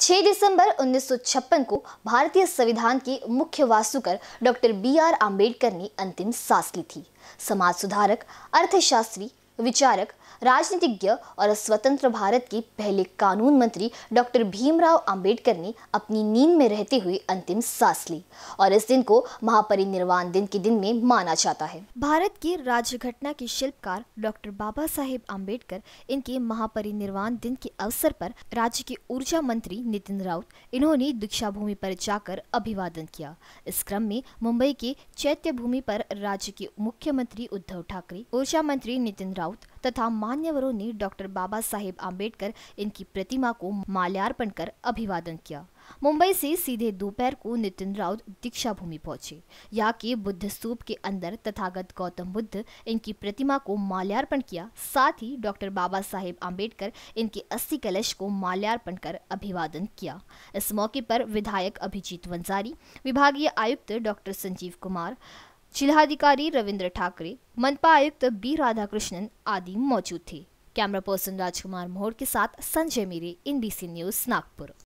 6 दिसंबर 1956 को भारतीय संविधान के मुख्य वास्तुकर डॉक्टर बी आर आम्बेडकर ने अंतिम सांस ली थी समाज सुधारक अर्थशास्त्री विचारक राजनीतिज्ञ और स्वतंत्र भारत के पहले कानून मंत्री डॉक्टर भीमराव अंबेडकर ने अपनी नींद में रहते हुए अंतिम सांस ली और इस दिन को महापरिनिर्वाण दिन के दिन में माना जाता है भारत की राज्य घटना के शिल्पकार डॉक्टर बाबा साहेब अम्बेडकर इनके महापरिनिर्वाण दिन के अवसर पर राज्य के ऊर्जा मंत्री नितिन राउत इन्होंने दीक्षा भूमि पर जाकर अभिवादन किया इस क्रम में मुंबई के चैत्य भूमि पर राज्य के मुख्यमंत्री उद्धव ठाकरे ऊर्जा मंत्री नितिन राउत राउत तथा मान्यवरों ने डॉक्टर बाबा साहेब आम्बेडकर इनकी प्रतिमा को माल्यार्पण कर अभिवादन किया मुंबई से सीधे दोपहर को नितिन राउत दीक्षा भूमि पहुंचे यहाँ के बुद्ध स्तूप के अंदर तथागत गौतम बुद्ध इनकी प्रतिमा को माल्यार्पण किया साथ ही डॉक्टर बाबा साहेब आम्बेडकर इनके अस्थि कलश को माल्यार्पण कर अभिवादन किया इस मौके पर विधायक अभिजीत वंजारी विभागीय आयुक्त डॉक्टर संजीव कुमार जिलाधिकारी रविंद्र ठाकरे मनपा आयुक्त बी राधाकृष्णन आदि मौजूद थे कैमरा पर्सन राजकुमार मोहर के साथ संजय मेरे एनबीसी न्यूज नागपुर